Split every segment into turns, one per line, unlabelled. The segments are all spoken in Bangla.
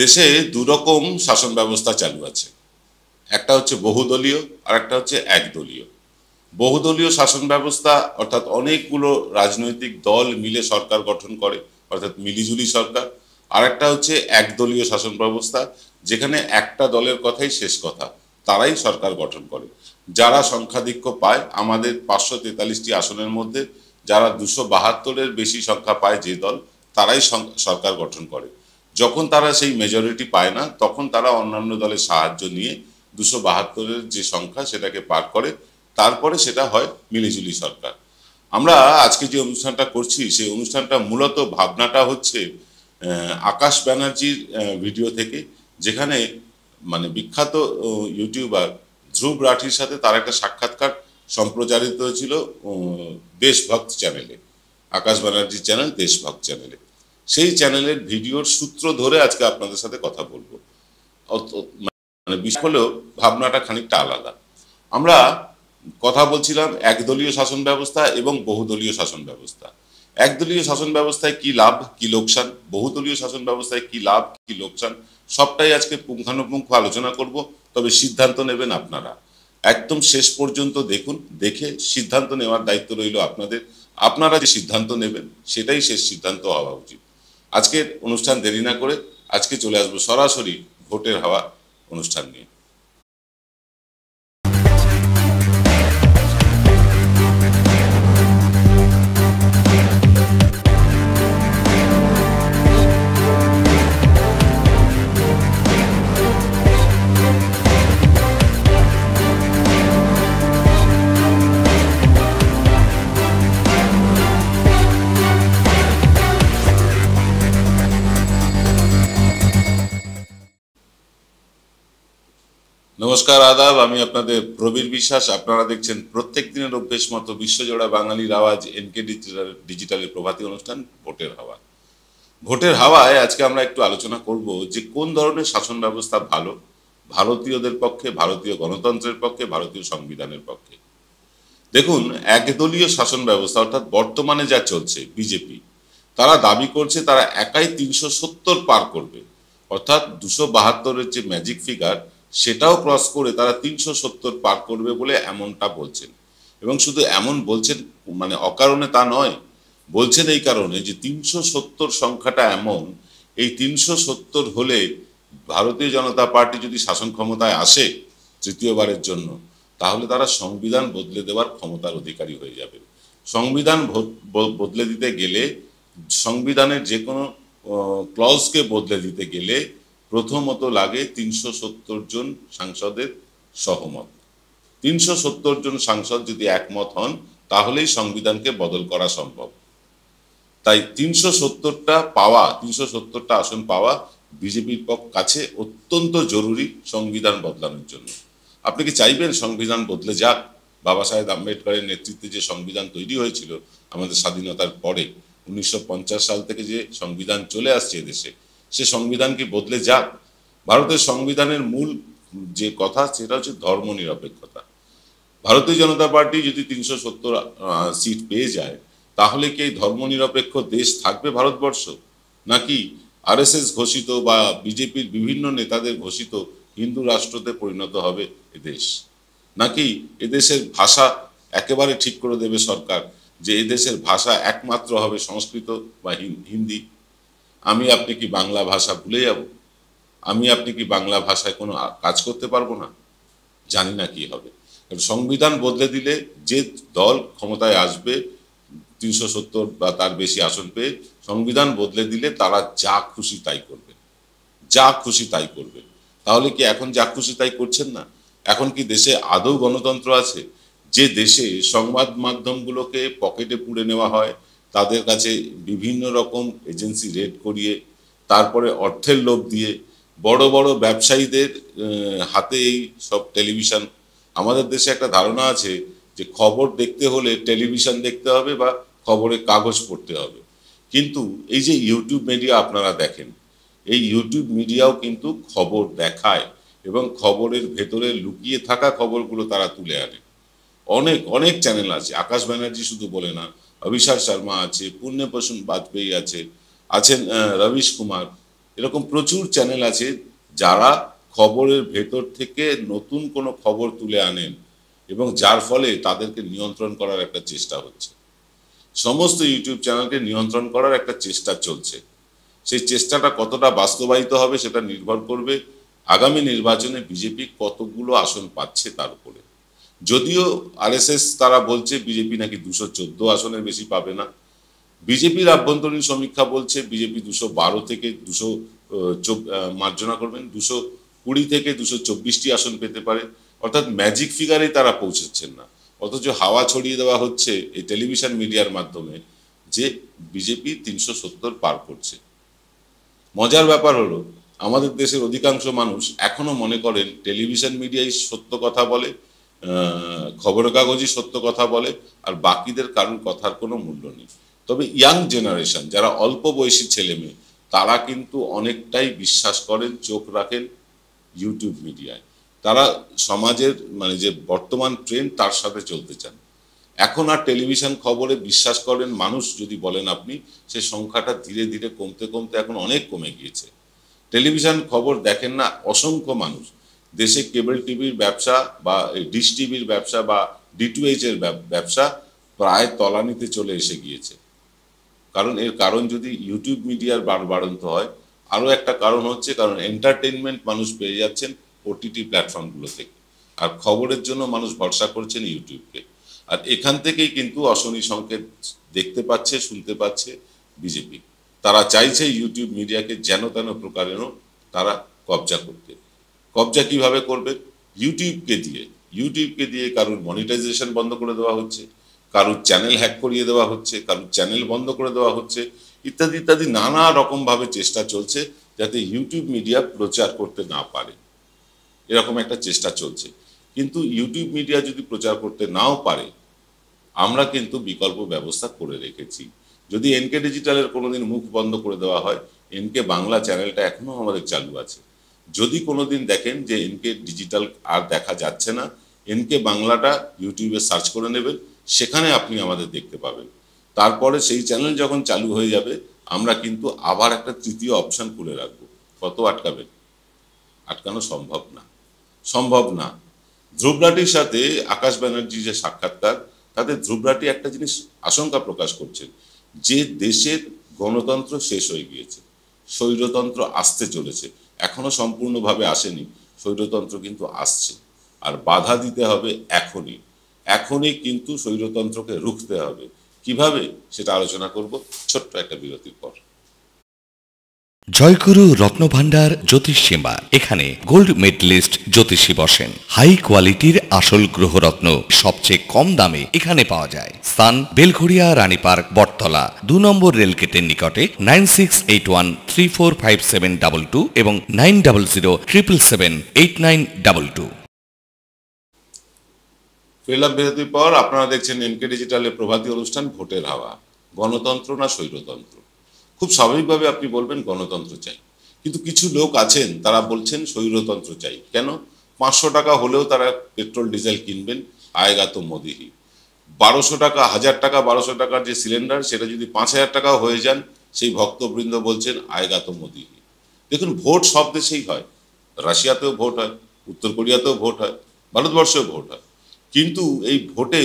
দেশে দুরকম শাসন ব্যবস্থা চালু আছে একটা হচ্ছে বহুদলীয় আর একটা হচ্ছে একদলীয় বহুদলীয় শাসন ব্যবস্থা অর্থাৎ অনেকগুলো রাজনৈতিক দল মিলে সরকার গঠন করে অর্থাৎ মিলিজুলি সরকার আর একটা হচ্ছে একদলীয় শাসন ব্যবস্থা যেখানে একটা দলের কথাই শেষ কথা তারাই সরকার গঠন করে যারা সংখ্যাধিক্য পায় আমাদের পাঁচশো তেতাল্লিশটি আসনের মধ্যে যারা দুশো বাহাত্তরের বেশি সংখ্যা পায় যে দল তারাই সরকার গঠন করে যখন তারা সেই মেজরিটি পায় না তখন তারা অন্যান্য দলের সাহায্য নিয়ে দুশো বাহাত্তরের যে সংখ্যা সেটাকে পার করে তারপরে সেটা হয় মিলিজুলি সরকার আমরা আজকে যে অনুষ্ঠানটা করছি সেই অনুষ্ঠানটা মূলত ভাবনাটা হচ্ছে আকাশ ব্যানার্জির ভিডিও থেকে যেখানে মানে বিখ্যাত ইউটিউবার ধ্রুব রাঠির সাথে তার একটা সাক্ষাৎকার সম্প্রচারিত হয়েছিল দেশভক্ত চ্যানেলে আকাশ ব্যানার্জির চ্যানেল দেশভক্ত চ্যানেলে সেই চ্যানেলের ভিডিওর সূত্র ধরে আজকে আপনাদের সাথে কথা বলবো মানে বিষ হলেও ভাবনাটা খানিকটা আলাদা আমরা কথা বলছিলাম একদলীয় শাসন ব্যবস্থা এবং বহুদলীয় শাসন ব্যবস্থা একদলীয় শাসন ব্যবস্থায় কি লাভ কি লোকসান বহুদলীয় শাসন ব্যবস্থায় কি লাভ কি লোকসান সবটাই আজকে পুঙ্খানুপুঙ্খ আলোচনা করব তবে সিদ্ধান্ত নেবেন আপনারা একদম শেষ পর্যন্ত দেখুন দেখে সিদ্ধান্ত নেওয়ার দায়িত্ব রইল আপনাদের আপনারা যে সিদ্ধান্ত নেবেন সেটাই শেষ সিদ্ধান্ত হওয়া উচিত আজকের অনুষ্ঠান দেরি না করে আজকে চলে আসবো সরাসরি ভোটের হাওয়া অনুষ্ঠান নিয়ে নমস্কার আদাব আমি আপনাদের প্রবীর বিশ্বাস আপনারা দেখছেন প্রত্যেক দিনের অভ্যেস মতো বিশ্বজোড়া বাঙালির আওয়াজ এনকে ডিজিটাল ডিজিটালের প্রভাতী অনুষ্ঠান ভোটের হাওয়া ভোটের হাওয়ায় আজকে আমরা একটু আলোচনা করব যে কোন ধরনের শাসন ব্যবস্থা ভালো ভারতীয়দের পক্ষে ভারতীয় গণতন্ত্রের পক্ষে ভারতীয় সংবিধানের পক্ষে দেখুন একদলীয় শাসন ব্যবস্থা অর্থাৎ বর্তমানে যা চলছে বিজেপি তারা দাবি করছে তারা একাই তিনশো সত্তর পার করবে অর্থাৎ দুশো বাহাত্তরের যে ম্যাজিক ফিগার সেটাও ক্রস করে তারা তিনশো সত্তর পার করবে বলে এমনটা বলছেন এবং শুধু এমন বলছেন মানে অকারণে তা নয় বলছেন এই কারণে যে তিনশো সত্তর সংখ্যাটা এমন এই তিনশো সত্তর হলে ভারতীয় জনতা পার্টি যদি শাসন ক্ষমতায় আসে তৃতীয়বারের জন্য তাহলে তারা সংবিধান বদলে দেওয়ার ক্ষমতার অধিকারী হয়ে যাবে সংবিধান বদলে দিতে গেলে সংবিধানের যে কোনো ক্লজকে বদলে দিতে গেলে প্রথমত লাগে তিনশো সত্তর জন সাংসদের সহমত তিনশো সত্তর জন সাংসদ যদি একমত হন তাহলেই সংবিধানকে বদল করা সম্ভব তাই তিনশো সত্তরটা পাওয়া তিনশো সত্তরটা আসন পাওয়া বিজেপির পক্ষ কাছে অত্যন্ত জরুরি সংবিধান বদলানোর জন্য আপনি কি চাইবেন সংবিধান বদলে যাক বাবা সাহেব আম্বেদকরের নেতৃত্বে যে সংবিধান তৈরি হয়েছিল আমাদের স্বাধীনতার পরে উনিশশো সাল থেকে যে সংবিধান চলে আসছে এদেশে সে সংবিধানকে বদলে যাক ভারতের সংবিধানের মূল যে কথা সেটা হচ্ছে ধর্ম নিরপেক্ষতা ভারতীয় জনতা পার্টি যদি তিনশো সত্তর সিট পেয়ে যায় তাহলে কি এই ধর্মনিরপেক্ষ দেশ থাকবে ভারতবর্ষ নাকি আরএসএস ঘোষিত বা বিজেপির বিভিন্ন নেতাদের ঘোষিত হিন্দু রাষ্ট্রতে পরিণত হবে এদেশ নাকি এদেশের ভাষা একেবারে ঠিক করে দেবে সরকার যে এদেশের ভাষা একমাত্র হবে সংস্কৃত বা হিন্দি আমি আপনি কি বাংলা ভাষা ভুলে যাব আমি আপনি কি বাংলা ভাষায় কোনো কাজ করতে পারবো না জানি না কি হবে কারণ সংবিধান বদলে দিলে যে দল ক্ষমতায় আসবে তিনশো সত্তর বা তার বেশি আসন পেয়ে সংবিধান বদলে দিলে তারা যা খুশি তাই করবে যা খুশি তাই করবে তাহলে কি এখন যা খুশি তাই করছেন না এখন কি দেশে আদৌ গণতন্ত্র আছে যে দেশে সংবাদ মাধ্যমগুলোকে পকেটে পুড়ে নেওয়া হয় তাদের কাছে বিভিন্ন রকম এজেন্সি রেড করিয়ে তারপরে অর্থের লোভ দিয়ে বড় বড় ব্যবসায়ীদের হাতে এই সব টেলিভিশন আমাদের দেশে একটা ধারণা আছে যে খবর দেখতে হলে টেলিভিশন দেখতে হবে বা খবরে কাগজ পড়তে হবে কিন্তু এই যে ইউটিউব মিডিয়া আপনারা দেখেন এই ইউটিউব মিডিয়াও কিন্তু খবর দেখায় এবং খবরের ভেতরে লুকিয়ে থাকা খবরগুলো তারা তুলে আনে অনেক অনেক চ্যানেল আছে আকাশ ব্যানার্জি শুধু বলে না অভিষার শর্মা আছে পুণ্যপ্রসুন বাজপেয়ী আছে আছেন রবিশ কুমার এরকম প্রচুর চ্যানেল আছে যারা খবরের ভেতর থেকে নতুন কোনো খবর তুলে আনেন এবং যার ফলে তাদেরকে নিয়ন্ত্রণ করার একটা চেষ্টা হচ্ছে সমস্ত ইউটিউব চ্যানেলকে নিয়ন্ত্রণ করার একটা চেষ্টা চলছে সেই চেষ্টাটা কতটা বাস্তবায়িত হবে সেটা নির্ভর করবে আগামী নির্বাচনে বিজেপি কতগুলো আসন পাচ্ছে তার উপরে যদিও আরএসএস তারা বলছে বিজেপি নাকি দুশো চোদ্দ আসনের বেশি পাবে না বিজেপির আভ্যন্তরীণ সমীক্ষা বলছে বিজেপি দুশো বারো থেকে দুশো মার্জনা করবেন দুশো কুড়ি থেকে দুশো চব্বিশটি আসন পেতে পারে অর্থাৎ ম্যাজিক ফিগারে তারা পৌঁছাচ্ছেন না অথচ হাওয়া ছড়িয়ে দেওয়া হচ্ছে এই টেলিভিশন মিডিয়ার মাধ্যমে যে বিজেপি তিনশো সত্তর পার করছে মজার ব্যাপার হলো আমাদের দেশের অধিকাংশ মানুষ এখনো মনে করেন টেলিভিশন মিডিয়ায় সত্য কথা বলে খবরের কাগজই সত্য কথা বলে আর বাকিদের কারণ কথার কোনো মূল্য নেই তবে ইয়াং জেনারেশন যারা অল্প বয়সী ছেলে মেয়ে তারা কিন্তু অনেকটাই বিশ্বাস করেন চোখ রাখেন ইউটিউব মিডিয়ায় তারা সমাজের মানে যে বর্তমান ট্রেন্ড তার সাথে চলতে চান এখন আর টেলিভিশন খবরে বিশ্বাস করেন মানুষ যদি বলেন আপনি সে সংখ্যাটা ধীরে ধীরে কমতে কমতে এখন অনেক কমে গিয়েছে টেলিভিশন খবর দেখেন না অসংখ্য মানুষ দেশে কেবল টিভির ব্যবসা বা ডিশ টিভির ব্যবসা বা ডিটুএইচ এর ব্যবসা প্রায় তলানিতে চলে এসে গিয়েছে কারণ এর কারণ যদি ইউটিউব মিডিয়ার বাড়ন্ত হয় আরও একটা কারণ হচ্ছে কারণ এন্টারটেনমেন্ট মানুষ পেয়ে যাচ্ছেন ওটিটি প্ল্যাটফর্মগুলো থেকে আর খবরের জন্য মানুষ ভরসা করছেন ইউটিউবকে আর এখান থেকেই কিন্তু অশনি সংকেত দেখতে পাচ্ছে শুনতে পাচ্ছে বিজেপি তারা চাইছে ইউটিউব মিডিয়াকে যেন তেন প্রকারেরও তারা কবজা করতে কবজা কিভাবে করবে ইউটিউবকে দিয়ে ইউটিউবকে দিয়ে কারুর মনিটাইজেশন বন্ধ করে দেওয়া হচ্ছে কারুর চ্যানেল হ্যাক করিয়ে দেওয়া হচ্ছে কারুর চ্যানেল বন্ধ করে দেওয়া হচ্ছে ইত্যাদি ইত্যাদি নানা রকমভাবে চেষ্টা চলছে যাতে ইউটিউব মিডিয়া প্রচার করতে না পারে এরকম একটা চেষ্টা চলছে কিন্তু ইউটিউব মিডিয়া যদি প্রচার করতে নাও পারে আমরা কিন্তু বিকল্প ব্যবস্থা করে রেখেছি যদি এনকে ডিজিটালের কোনোদিন মুখ বন্ধ করে দেওয়া হয় এনকে বাংলা চ্যানেলটা এখনও আমাদের চালু আছে যদি কোনো দিন দেখেন যে এনকে ডিজিটাল আর দেখা যাচ্ছে না এনকে বাংলাটা ইউটিউবে সার্চ করে নেবেন সেখানে আপনি আমাদের দেখতে পাবেন তারপরে সেই চ্যানেল যখন চালু হয়ে যাবে আমরা কিন্তু আবার একটা তৃতীয় অপশান খুলে রাখব কত আটকাবেন আটকানো সম্ভব না সম্ভব না ধ্রুবরাটির সাথে আকাশ ব্যানার্জি যে সাক্ষাৎকার তাতে ধ্রুবরাটি একটা জিনিস আশঙ্কা প্রকাশ করছেন যে দেশের গণতন্ত্র শেষ হয়ে গিয়েছে স্বৈরতন্ত্র আসতে চলেছে এখনো সম্পূর্ণভাবে আসেনি স্বৈরতন্ত্র কিন্তু আসছে আর বাধা দিতে হবে এখনই এখনই কিন্তু স্বৈরতন্ত্রকে রুখতে হবে কিভাবে সেটা আলোচনা করব ছোট্ট একটা বিরতির পর জয়গুরু রত্নভাণ্ডার জ্যোতিষ এখানে গোল্ড মেডলিস্ট জ্যোতিষী বসেন হাই কোয়ালিটির আসল গ্রহরত্ন সবচেয়ে কম দামে এখানে পাওয়া যায় স্থান বেলঘড়িয়া রানী পার্ক বটতলা দু নম্বর রেলগেটের নিকটে nine six eight one three four five seven double two এবং nine double zero triple seven eight nine double two ফেলাপ বিরতির পর আপনারা দেখছেন এনকে ডিজিটালের প্রভাতী অনুষ্ঠান ভোটের হাওয়া গণতন্ত্র না স্বৈরতন্ত্র খুব স্বাভাবিকভাবে আপনি বলবেন গণতন্ত্র চাই কিন্তু কিছু লোক আছেন তারা বলছেন স্বৈরতন্ত্র চাই কেন পাঁচশো টাকা হলেও তারা পেট্রোল ডিজেল কিনবেন আয়গা তো মোদিহী বারোশো টাকা হাজার টাকা বারোশো টাকার যে সিলিন্ডার সেটা যদি পাঁচ হাজার টাকা হয়ে যান সেই ভক্তবৃন্দ বলছেন আয়গা তো মোদিহী দেখুন ভোট সব দেশেই হয় রাশিয়াতেও ভোট হয় উত্তর কোরিয়াতেও ভোট হয় ভারতবর্ষেও ভোট হয় কিন্তু এই ভোটে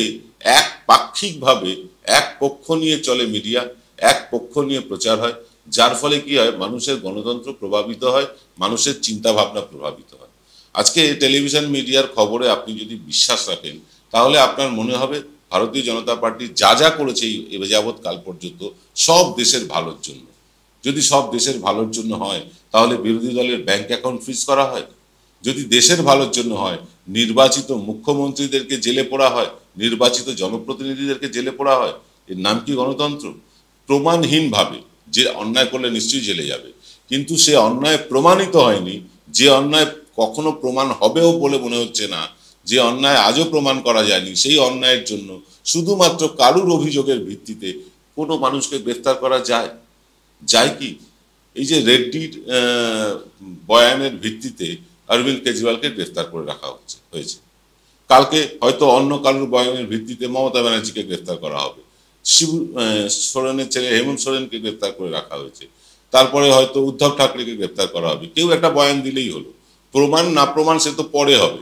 এক পাক্ষিকভাবে এক পক্ষ নিয়ে চলে মিডিয়া এক পক্ষ নিয়ে প্রচার হয় যার ফলে কি হয় মানুষের গণতন্ত্র প্রভাবিত হয় মানুষের চিন্তা ভাবনা প্রভাবিত হয় আজকে টেলিভিশন মিডিয়ার খবরে আপনি যদি বিশ্বাস রাখেন তাহলে আপনার মনে হবে ভারতীয় জনতা পার্টি যা যা করেছে এই যাবৎ কাল পর্যন্ত সব দেশের ভালোর জন্য যদি সব দেশের ভালোর জন্য হয় তাহলে বিরোধী দলের ব্যাংক অ্যাকাউন্ট ফ্রিজ করা হয় যদি দেশের ভালোর জন্য হয় নির্বাচিত মুখ্যমন্ত্রীদেরকে জেলে পড়া হয় নির্বাচিত জনপ্রতিনিধিদেরকে জেলে পড়া হয় এর নাম কি গণতন্ত্র প্রমাণহীনভাবে যে অন্যায় করলে নিশ্চয়ই জেলে যাবে কিন্তু সে অন্যায় প্রমাণিত হয়নি যে অন্যায় কখনো প্রমাণ হবেও বলে মনে হচ্ছে না যে অন্যায় আজও প্রমাণ করা যায়নি সেই অন্যায়ের জন্য শুধুমাত্র কারুর অভিযোগের ভিত্তিতে কোনো মানুষকে গ্রেফতার করা যায় যায় কি এই যে রেড্ডির বয়ানের ভিত্তিতে অরবিন্দ কেজরিওয়ালকে গ্রেফতার করে রাখা হচ্ছে হয়েছে কালকে হয়তো অন্য কারুর বয়ানের ভিত্তিতে মমতা ব্যানার্জিকে গ্রেফতার করা হবে শিব সোরেনের ছেলে হেমন্ত সোরেনকে গ্রেপ্তার করে রাখা হয়েছে তারপরে হয়তো উদ্ধব ঠাকরেকে গ্রেপ্তার করা হবে কেউ একটা বয়ান দিলেই হলো প্রমাণ না প্রমাণ সে তো পরে হবে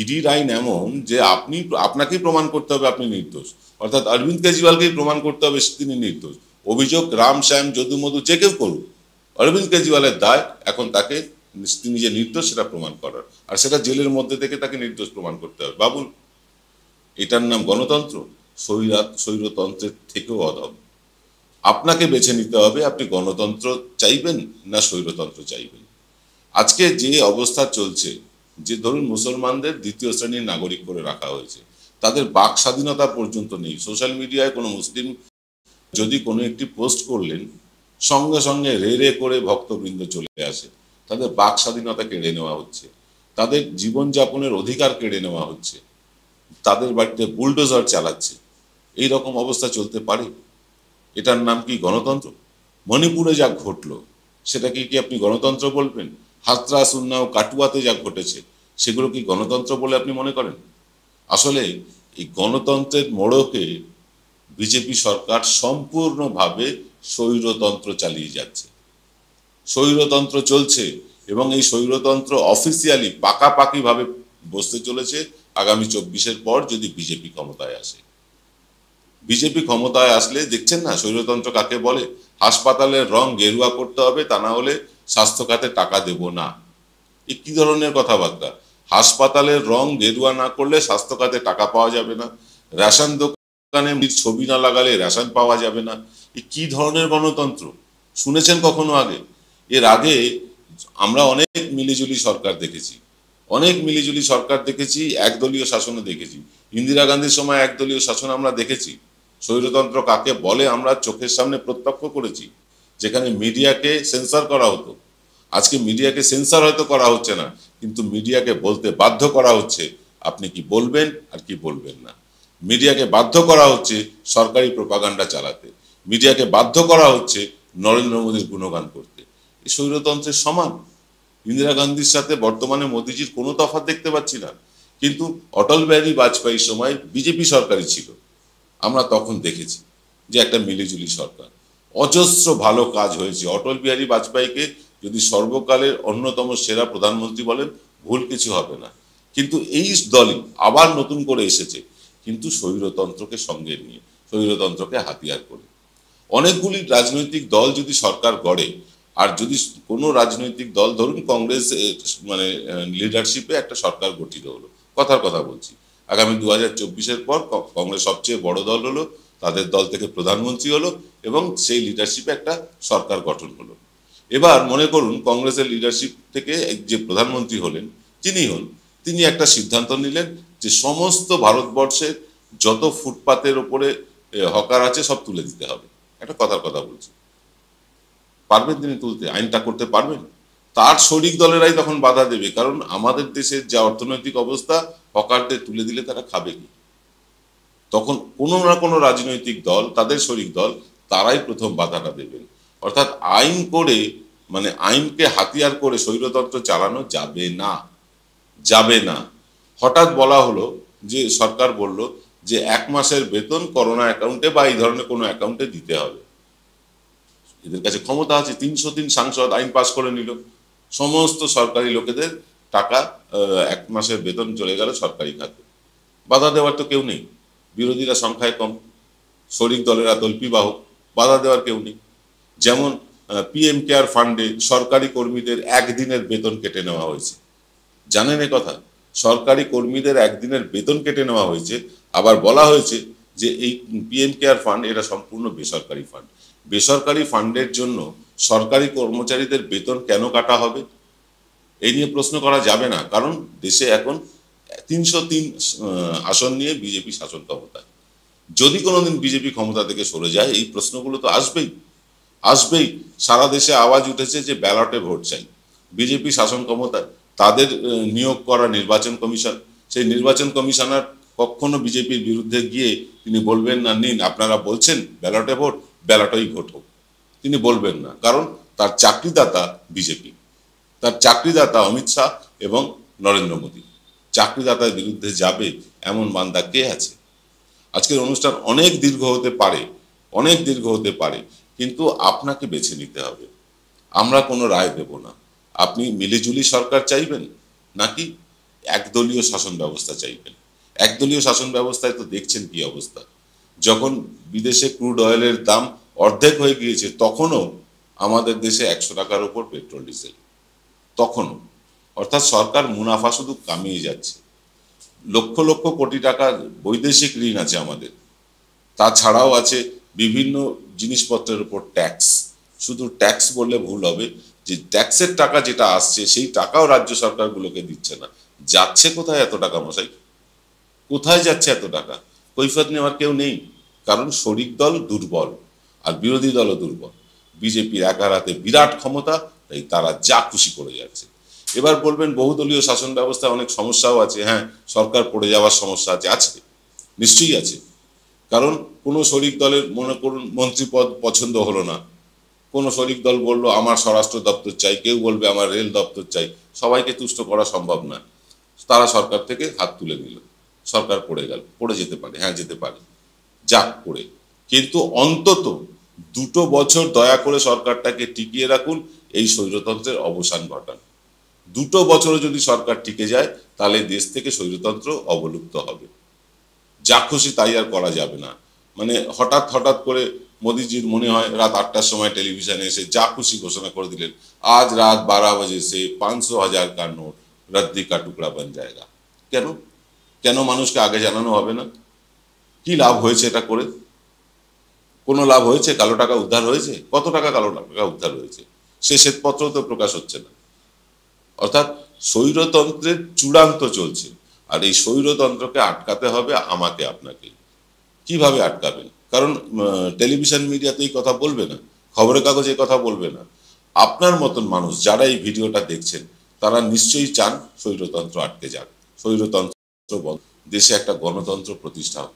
ইডির আইন এমন যে আপনি আপনাকেই প্রমাণ করতে হবে আপনি নির্দোষ অর্থাৎ অরবিন্দ কেজরিওয়ালকেই প্রমাণ করতে হবে তিনি নির্দোষ অভিযোগ রাম শ্যাম যদু মধু যে কেউ করুক অরবিন্দ কেজরিওয়ালের দায় এখন তাকে তিনি যে নির্দোষ সেটা প্রমাণ করার আর সেটা জেলের মধ্যে থেকে তাকে নির্দোষ প্রমাণ করতে হবে বাবুল এটার নাম গণতন্ত্র স্বৈরতন্ত্রের থেকেও অধম আপনাকে বেছে নিতে হবে আপনি গণতন্ত্র চাইবেন না স্বৈরতন্ত্র চাইবেন আজকে যে অবস্থা চলছে যে ধরুন মুসলমানদের দ্বিতীয় শ্রেণীর নাগরিক করে রাখা হয়েছে তাদের বাক স্বাধীনতা পর্যন্ত নেই সোশ্যাল মিডিয়ায় কোনো মুসলিম যদি কোনো একটি পোস্ট করলেন সঙ্গে সঙ্গে রে রে করে ভক্তবৃন্দ চলে আসে তাদের বাক স্বাধীনতা কেড়ে নেওয়া হচ্ছে তাদের জীবনযাপনের অধিকার কেড়ে নেওয়া হচ্ছে তাদের বাড়িতে বুলডোজার চালাচ্ছে এই রকম অবস্থা চলতে পারে এটার নাম কি গণতন্ত্র মণিপুরে যা ঘটল সেটাকে কি আপনি গণতন্ত্র বলবেন হাতরা সুন্না ও কাটুয়াতে যা ঘটেছে সেগুলো কি গণতন্ত্র বলে আপনি মনে করেন আসলে এই গণতন্ত্রের মোড়কে বিজেপি সরকার সম্পূর্ণভাবে স্বৈরতন্ত্র চালিয়ে যাচ্ছে স্বৈরতন্ত্র চলছে এবং এই স্বৈরতন্ত্র অফিসিয়ালি পাকাপাকিভাবে বসতে চলেছে আগামী চব্বিশের পর যদি বিজেপি ক্ষমতায় আসে বিজেপি ক্ষমতায় আসলে দেখছেন না স্বৈরতন্ত্র কাকে বলে হাসপাতালের রং গেরুয়া করতে হবে তা না হলে স্বাস্থ্য খাতে টাকা দেব না এ কি ধরনের কথাবার্তা হাসপাতালের রং গেরুয়া না করলে স্বাস্থ্য খাতে টাকা পাওয়া যাবে না রেশন দোকানে ছবি না লাগালে রেশন পাওয়া যাবে না এ কি ধরনের গণতন্ত্র শুনেছেন কখনো আগে এর আগে আমরা অনেক মিলিজুলি সরকার দেখেছি অনেক মিলিজুলি সরকার দেখেছি একদলীয় শাসনও দেখেছি ইন্দিরা গান্ধীর সময় একদলীয় শাসন আমরা দেখেছি স্বৈরতন্ত্র কাকে বলে আমরা চোখের সামনে প্রত্যক্ষ করেছি যেখানে মিডিয়াকে সেন্সার করা হতো আজকে মিডিয়াকে সেন্সার হয়তো করা হচ্ছে না কিন্তু মিডিয়াকে বলতে বাধ্য করা হচ্ছে আপনি কি বলবেন আর কি বলবেন না মিডিয়াকে বাধ্য করা হচ্ছে সরকারি প্রপাগান্ডা চালাতে মিডিয়াকে বাধ্য করা হচ্ছে নরেন্দ্র মোদীর গুণগান করতে এই স্বৈরতন্ত্রের সমান ইন্দিরা গান্ধীর সাথে বর্তমানে মোদীজির কোনো তফাৎ দেখতে পাচ্ছি না কিন্তু অটল বিহারী বাজপেয়ীর সময় বিজেপি সরকারই ছিল আমরা তখন দেখেছি যে একটা মিলিজুলি সরকার অজস্র ভালো কাজ হয়েছে অটল বিহারী বাজপেয়ীকে যদি সর্বকালের অন্যতম সেরা প্রধানমন্ত্রী বলেন ভুল কিছু হবে না কিন্তু এই দলই আবার নতুন করে এসেছে কিন্তু স্বৈরতন্ত্রকে সঙ্গে নিয়ে শৈরতন্ত্রকে হাতিয়ার করে অনেকগুলি রাজনৈতিক দল যদি সরকার গড়ে আর যদি কোনো রাজনৈতিক দল ধরুন কংগ্রেস মানে লিডারশিপে একটা সরকার গঠিত হলো কথার কথা বলছি আগামী দু হাজার চব্বিশের পর কংগ্রেস সবচেয়ে বড় দল হলো তাদের দল থেকে প্রধানমন্ত্রী হলো এবং সেই লিডারশিপে একটা সরকার গঠন হলো এবার মনে করুন কংগ্রেসের লিডারশিপ থেকে যে প্রধানমন্ত্রী হলেন তিনি হন তিনি একটা সিদ্ধান্ত নিলেন যে সমস্ত ভারতবর্ষের যত ফুটপাতের ওপরে হকার আছে সব তুলে দিতে হবে একটা কথার কথা বলছি পারবেন তিনি তুলতে আইনটা করতে পারবেন তার শরিক দলেরাই তখন বাধা দেবে কারণ আমাদের দেশের যা অর্থনৈতিক অবস্থা হকারদের তুলে দিলে তারা খাবে কি তখন কোনো না কোনো রাজনৈতিক দল তাদের শরিক দল তারাই প্রথম বাধাটা দেবেন অর্থাৎ আইন করে মানে আইনকে হাতিয়ার করে স্বৈরতন্ত্র চালানো যাবে না যাবে না হঠাৎ বলা হলো যে সরকার বলল যে এক মাসের বেতন করোনা অ্যাকাউন্টে বা এই ধরনের কোনো অ্যাকাউন্টে দিতে হবে এদের কাছে ক্ষমতা আছে তিনশো তিন সাংসদ আইন পাশ করে নিল সমস্ত সরকারি লোকেদের টাকা এক মাসের বেতন চলে গেল সরকারি খাতে বাধা দেওয়ার তো কেউ নেই বিরোধীরা সংখ্যায় কম শরিক দলেরা বাহক বাধা দেওয়ার কেউ নেই যেমন পিএম কেয়ার ফান্ডে সরকারি কর্মীদের একদিনের বেতন কেটে নেওয়া হয়েছে জানেন এ কথা সরকারি কর্মীদের একদিনের বেতন কেটে নেওয়া হয়েছে আবার বলা হয়েছে যে এই পিএম কেয়ার ফান্ড এটা সম্পূর্ণ বেসরকারি ফান্ড বেসরকারি ফান্ডের জন্য সরকারি কর্মচারীদের বেতন কেন কাটা হবে এই নিয়ে প্রশ্ন করা যাবে না কারণ দেশে এখন তিনশো তিন আসন নিয়ে বিজেপি শাসন ক্ষমতায় যদি কোনোদিন বিজেপি ক্ষমতা থেকে সরে যায় এই প্রশ্নগুলো তো আসবেই আসবেই সারা দেশে আওয়াজ উঠেছে যে ব্যালটে ভোট চাই বিজেপি শাসন ক্ষমতা তাদের নিয়োগ করা নির্বাচন কমিশন সেই নির্বাচন কমিশনার কখনো বিজেপির বিরুদ্ধে গিয়ে তিনি বলবেন না নিন আপনারা বলছেন ব্যালটে ভোট বেলাটাই ঘটুক তিনি বলবেন না কারণ তার চাকরিদাতা বিজেপি তার চাকরিদাতা অমিত শাহ এবং নরেন্দ্র মোদী চাকরিদাতার বিরুদ্ধে যাবে এমন মান্দা কে আছে আজকের অনুষ্ঠান অনেক দীর্ঘ হতে পারে অনেক দীর্ঘ হতে পারে কিন্তু আপনাকে বেছে নিতে হবে আমরা কোনো রায় দেব না আপনি মিলিজুলি সরকার চাইবেন নাকি একদলীয় শাসন ব্যবস্থা চাইবেন একদলীয় শাসন ব্যবস্থায় তো দেখছেন কি অবস্থা যখন বিদেশে ক্রুড অয়েলের দাম অর্ধেক হয়ে গিয়েছে তখনও আমাদের দেশে একশো টাকার উপর পেট্রোল ডিজেল তখনও অর্থাৎ সরকার মুনাফা শুধু কামিয়ে যাচ্ছে লক্ষ লক্ষ কোটি টাকার বৈদেশিক ঋণ আছে আমাদের তাছাড়াও আছে বিভিন্ন জিনিসপত্রের উপর ট্যাক্স শুধু ট্যাক্স বললে ভুল হবে যে ট্যাক্সের টাকা যেটা আসছে সেই টাকাও রাজ্য সরকারগুলোকে দিচ্ছে না যাচ্ছে কোথায় এত টাকা মশাই কোথায় যাচ্ছে এত টাকা কৈফত নেওয়ার কেউ নেই কারণ শরিক দল দুর্বল আর বিরোধী দলও দুর্বল বিজেপির একার হাতে বিরাট ক্ষমতা তাই তারা যা খুশি করে যাচ্ছে এবার বলবেন বহুদলীয় শাসন ব্যবস্থায় অনেক সমস্যাও আছে হ্যাঁ সরকার পড়ে যাওয়ার সমস্যা আছে আছে নিশ্চয়ই আছে কারণ কোনো শরিক দলের মনে করুন মন্ত্রীপদ পছন্দ হলো না কোনো শরিক দল বলল আমার স্বরাষ্ট্র দপ্তর চাই কেউ বলবে আমার রেল দপ্তর চাই সবাইকে তুষ্ট করা সম্ভব না তারা সরকার থেকে হাত তুলে নিল সরকার পড়ে গেল পড়ে যেতে পারে হ্যাঁ যেতে পারে যাক পড়ে কিন্তু অন্তত দুটো বছর দয়া করে সরকারটাকে টিকিয়ে রাখুন এই স্বৈরতন্ত্রের অবসান ঘটান দুটো বছরে যদি সরকার টিকে যায় তাহলে দেশ থেকে স্বৈরতন্ত্র অবলুপ্ত হবে যা খুশি তাই আর করা যাবে না মানে হঠাৎ হঠাৎ করে মোদিজির মনে হয় রাত আটটার সময় টেলিভিশনে এসে যা খুশি ঘোষণা করে দিলেন আজ রাত বারো বাজে সে পাঁচশো হাজার কার নোট রদ্দি কা টুকরা বন যায়গা কেন কেন মানুষকে আগে জানানো হবে না কি লাভ হয়েছে এটা করে কোনো লাভ হয়েছে কালো টাকা উদ্ধার হয়েছে কত টাকা কালো টাকা উদ্ধার হয়েছে সে শ্বেতপত্র তো প্রকাশ হচ্ছে না অর্থাৎ স্বৈরতন্ত্রের চূড়ান্ত চলছে আর এই স্বৈরতন্ত্রকে আটকাতে হবে আমাকে আপনাকে কিভাবে আটকাবেন কারণ টেলিভিশন মিডিয়াতে এই কথা বলবে না খবরের কাগজে কথা বলবে না আপনার মতন মানুষ যারা এই ভিডিওটা দেখছেন তারা নিশ্চয়ই চান স্বৈরতন্ত্র আটকে যাক স্বৈরতন্ত্র দেশে একটা গণতন্ত্র প্রতিষ্ঠা হোক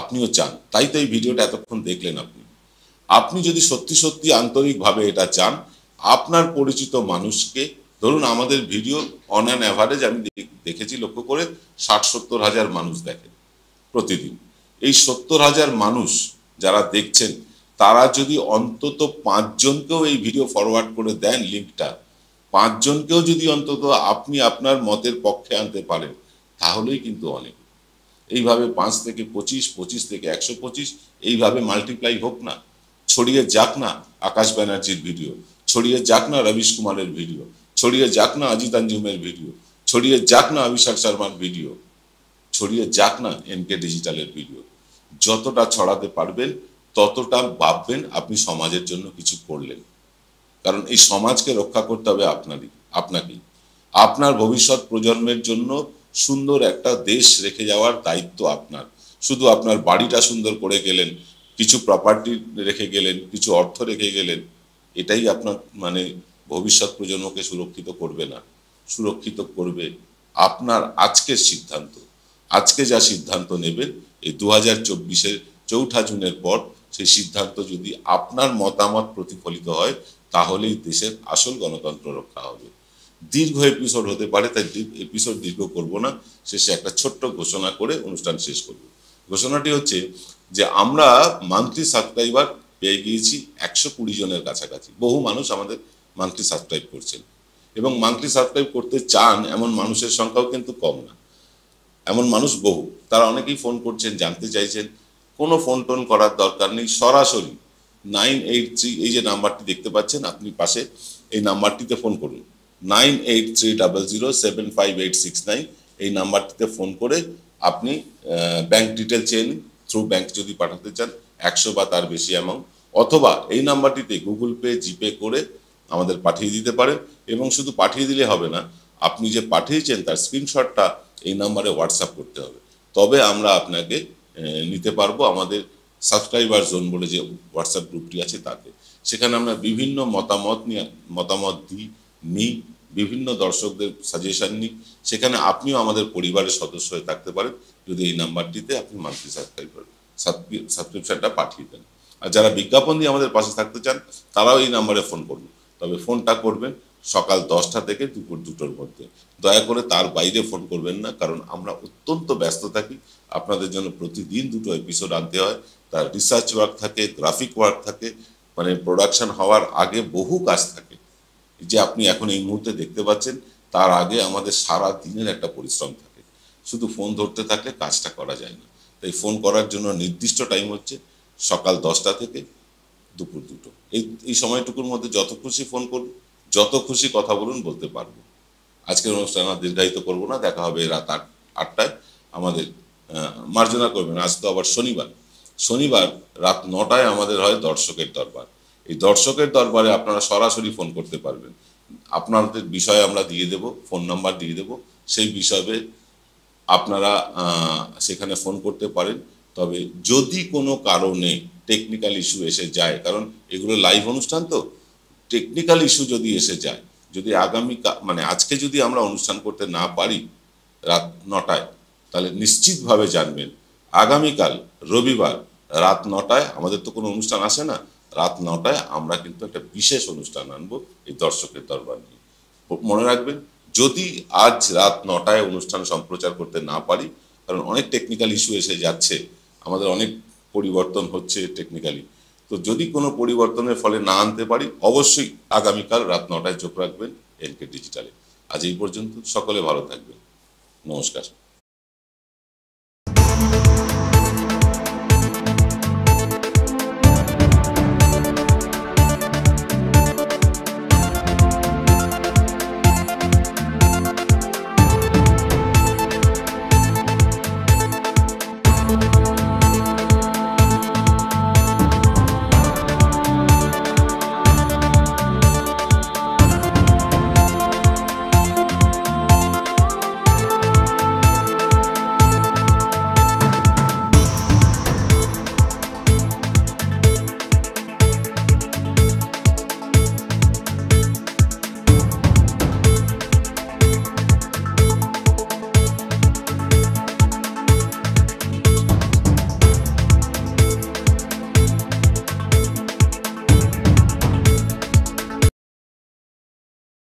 আপনিও চান তাই তো এই ভিডিওটা এতক্ষণ দেখলেন আপনি আপনি যদি সত্যি সত্যি আন্তরিকভাবে এটা চান আপনার পরিচিত মানুষকে ধরুন আমাদের ভিডিও অন অ্যান অ্যাভারেজ আমি দেখেছি লক্ষ্য করে ষাট সত্তর হাজার মানুষ দেখেন প্রতিদিন এই সত্তর হাজার মানুষ যারা দেখছেন তারা যদি অন্তত পাঁচজনকেও এই ভিডিও ফরওয়ার্ড করে দেন লিঙ্কটা পাঁচজনকেও যদি অন্তত আপনি আপনার মতের পক্ষে আনতে পারেন তাহলেই কিন্তু অনেক এইভাবে পাঁচ থেকে পঁচিশ পঁচিশ থেকে একশো পঁচিশ এইভাবে মাল্টিপ্লাই হোক না ছড়িয়ে যাক না আকাশ ব্যানার্জির ভিডিও ছড়িয়ে যাক না রবিশ কুমারের ভিডিও ছড়িয়ে যাক না অজিত আঞ্জুমের ভিডিও ছড়িয়ে যাক না অভিষেক শর্মার ভিডিও ছড়িয়ে যাক না এনকে ডিজিটালের ভিডিও যতটা ছড়াতে পারবেন ততটা ভাববেন আপনি সমাজের জন্য কিছু করলেন কারণ এই সমাজকে রক্ষা করতে হবে আপনারই আপনাকেই আপনার ভবিষ্যৎ প্রজন্মের জন্য সুন্দর একটা দেশ রেখে যাওয়ার দায়িত্ব আপনার শুধু আপনার বাড়িটা সুন্দর করে গেলেন কিছু প্রপার্টি রেখে গেলেন কিছু অর্থ রেখে গেলেন এটাই আপনার মানে ভবিষ্যৎ প্রজন্মকে সুরক্ষিত করবে না সুরক্ষিত করবে আপনার আজকের সিদ্ধান্ত আজকে যা সিদ্ধান্ত নেবেন এই দু হাজার চব্বিশের চৌঠা জুনের পর সেই সিদ্ধান্ত যদি আপনার মতামত প্রতিফলিত হয় তাহলেই দেশের আসল গণতন্ত্র রক্ষা হবে দীর্ঘ এপিসোড হতে পারে তাই এপিসোড দীর্ঘ করব না শেষে একটা ছোট্ট ঘোষণা করে অনুষ্ঠান শেষ করব ঘোষণাটি হচ্ছে যে আমরা মান্থলি সাবস্ক্রাইবার পেয়ে গিয়েছি একশো কুড়ি জনের কাছাকাছি বহু মানুষ আমাদের মান্থলি সাবস্ক্রাইব করছেন এবং মান্থলি সাবস্ক্রাইব করতে চান এমন মানুষের সংখ্যাও কিন্তু কম না এমন মানুষ বহু তারা অনেকেই ফোন করছেন জানতে চাইছেন কোনো ফোন টোন করার দরকার নেই সরাসরি নাইন এইট থ্রি এই যে নাম্বারটি দেখতে পাচ্ছেন আপনি পাশে এই নাম্বারটিতে ফোন করুন nine eight three double zero seven five eight six nine এই নাম্বারটিতে ফোন করে আপনি ব্যাংক ডিটেল নিন থ্রু ব্যাংক যদি পাঠাতে চান একশো বা তার বেশি অ্যামাউন্ট অথবা এই নাম্বারটিতে গুগল পে জিপে করে আমাদের পাঠিয়ে দিতে পারেন এবং শুধু পাঠিয়ে দিলে হবে না আপনি যে পাঠিয়েছেন তার স্ক্রিনশটটা এই নাম্বারে হোয়াটসঅ্যাপ করতে হবে তবে আমরা আপনাকে নিতে পারবো আমাদের সাবস্ক্রাইবার জোন বলে যে হোয়াটসঅ্যাপ গ্রুপটি আছে তাতে সেখানে আমরা বিভিন্ন মতামত নিয়ে মতামত দিই নিই বিভিন্ন দর্শকদের সাজেশন নিই সেখানে আপনিও আমাদের পরিবারের সদস্য হয়ে থাকতে পারেন যদি এই নাম্বারটিতে আপনি মান্থলি সাবস্ক্রাইবার সাবস্ক্রিপশনটা পাঠিয়ে দেন আর যারা বিজ্ঞাপন দিয়ে আমাদের পাশে থাকতে চান তারাও এই নাম্বারে ফোন করুন তবে ফোনটা করবেন সকাল দশটা থেকে দুপুর দুটোর মধ্যে দয়া করে তার বাইরে ফোন করবেন না কারণ আমরা অত্যন্ত ব্যস্ত থাকি আপনাদের জন্য প্রতিদিন দুটো এপিসোড আনতে হয় তার রিসার্চ ওয়ার্ক থাকে গ্রাফিক ওয়ার্ক থাকে মানে প্রোডাকশন হওয়ার আগে বহু কাজ থাকে যে আপনি এখন এই মুহূর্তে দেখতে পাচ্ছেন তার আগে আমাদের সারা দিনের একটা পরিশ্রম থাকে শুধু ফোন ধরতে থাকলে কাজটা করা যায় না তাই ফোন করার জন্য নির্দিষ্ট টাইম হচ্ছে সকাল দশটা থেকে দুপুর দুটো এই এই সময়টুকুর মধ্যে যত খুশি ফোন করুন যত খুশি কথা বলুন বলতে পারবো আজকের অনুষ্ঠান আর দীর্ঘায়িত করবো না দেখা হবে রাত আট আটটায় আমাদের মার্জনা করবেন আজ তো আবার শনিবার শনিবার রাত নটায় আমাদের হয় দর্শকের দরবার এই দর্শকের দরবারে আপনারা সরাসরি ফোন করতে পারবেন আপনাদের বিষয় আমরা দিয়ে দেব ফোন নাম্বার দিয়ে দেব সেই বিষয়ে আপনারা সেখানে ফোন করতে পারেন তবে যদি কোনো কারণে টেকনিক্যাল ইস্যু এসে যায় কারণ এগুলো লাইভ অনুষ্ঠান তো টেকনিক্যাল ইস্যু যদি এসে যায় যদি আগামী মানে আজকে যদি আমরা অনুষ্ঠান করতে না পারি রাত নটায় তাহলে নিশ্চিতভাবে জানবেন আগামীকাল রবিবার রাত নটায় আমাদের তো কোনো অনুষ্ঠান আসে না রাত নটায় আমরা কিন্তু একটা বিশেষ অনুষ্ঠান আনবো এই দর্শকের দরবার নিয়ে মনে রাখবেন যদি আজ রাত নটায় অনুষ্ঠান সম্প্রচার করতে না পারি কারণ অনেক টেকনিক্যাল ইস্যু এসে যাচ্ছে আমাদের অনেক পরিবর্তন হচ্ছে টেকনিক্যালি তো যদি কোনো পরিবর্তনের ফলে না আনতে পারি অবশ্যই আগামীকাল রাত নটায় চোখ রাখবেন এনকে ডিজিটালে আজ এই পর্যন্ত সকলে ভালো থাকবেন নমস্কার